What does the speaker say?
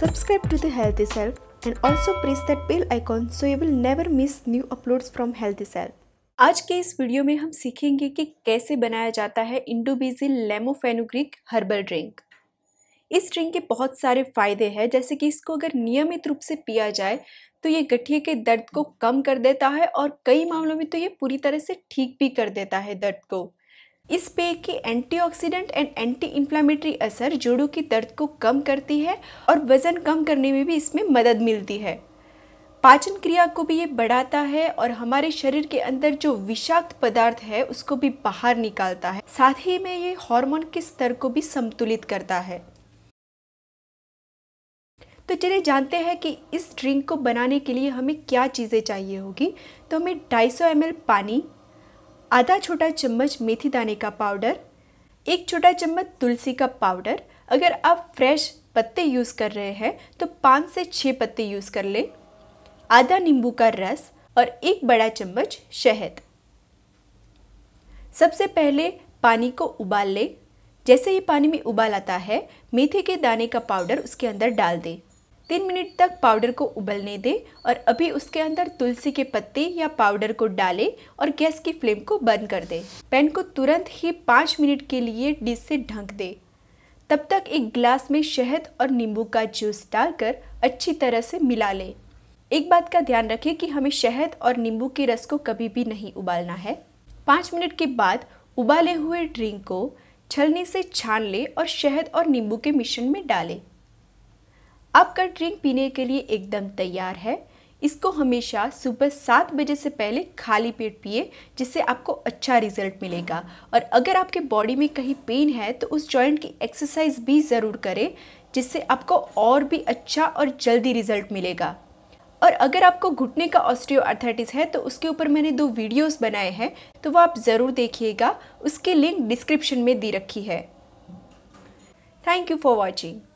Subscribe to The Healthy Self and also press that bell icon so you will never miss new uploads from Healthy Self. आज के इस video में हम सीखेंगे कि कैसे बनाया जाता है इंडोबेजिल लेमोफेनोग्रिक हर्बल ड्रिंक इस ड्रिंक के बहुत सारे फायदे हैं जैसे कि इसको अगर नियमित रूप से पिया जाए तो ये गठिए के दर्द को कम कर देता है और कई मामलों में तो ये पूरी तरह से ठीक भी कर देता है दर्द को इस पेय की एंटीऑक्सीडेंट एंड एंटी इन्फ्लामेटरी असर जोड़ों की दर्द को कम करती है और वज़न कम करने में भी इसमें मदद मिलती है पाचन क्रिया को भी ये बढ़ाता है और हमारे शरीर के अंदर जो विषाक्त पदार्थ है उसको भी बाहर निकालता है साथ ही में ये हार्मोन के स्तर को भी संतुलित करता है तो चलिए जानते हैं कि इस ड्रिंक को बनाने के लिए हमें क्या चीज़ें चाहिए होगी तो हमें 250 सौ पानी आधा छोटा चम्मच मेथी दाने का पाउडर एक छोटा चम्मच तुलसी का पाउडर अगर आप फ्रेश पत्ते यूज़ कर रहे हैं तो पाँच से छः पत्ते यूज़ कर लें आधा नींबू का रस और एक बड़ा चम्मच शहद सबसे पहले पानी को उबाल लें जैसे ही पानी में उबाल आता है मेथी के दाने का पाउडर उसके अंदर डाल दें तीन मिनट तक पाउडर को उबलने दें और अभी उसके अंदर तुलसी के पत्ते या पाउडर को डालें और गैस की फ्लेम को बंद कर दें पैन को तुरंत ही पाँच मिनट के लिए डिश से ढक दें तब तक एक गिलास में शहद और नींबू का जूस डालकर अच्छी तरह से मिला लें एक बात का ध्यान रखें कि हमें शहद और नींबू के रस को कभी भी नहीं उबालना है पाँच मिनट के बाद उबाले हुए ड्रिंक को छलनी से छान लें और शहद और नींबू के मिश्रण में डालें आपका ड्रिंक पीने के लिए एकदम तैयार है इसको हमेशा सुबह सात बजे से पहले खाली पेट पिए जिससे आपको अच्छा रिजल्ट मिलेगा और अगर आपके बॉडी में कहीं पेन है तो उस जॉइंट की एक्सरसाइज भी ज़रूर करें जिससे आपको और भी अच्छा और जल्दी रिजल्ट मिलेगा और अगर आपको घुटने का ऑस्ट्रियो है तो उसके ऊपर मैंने दो वीडियोस बनाए हैं तो वो आप ज़रूर देखिएगा उसके लिंक डिस्क्रिप्शन में दी रखी है थैंक यू फॉर वॉचिंग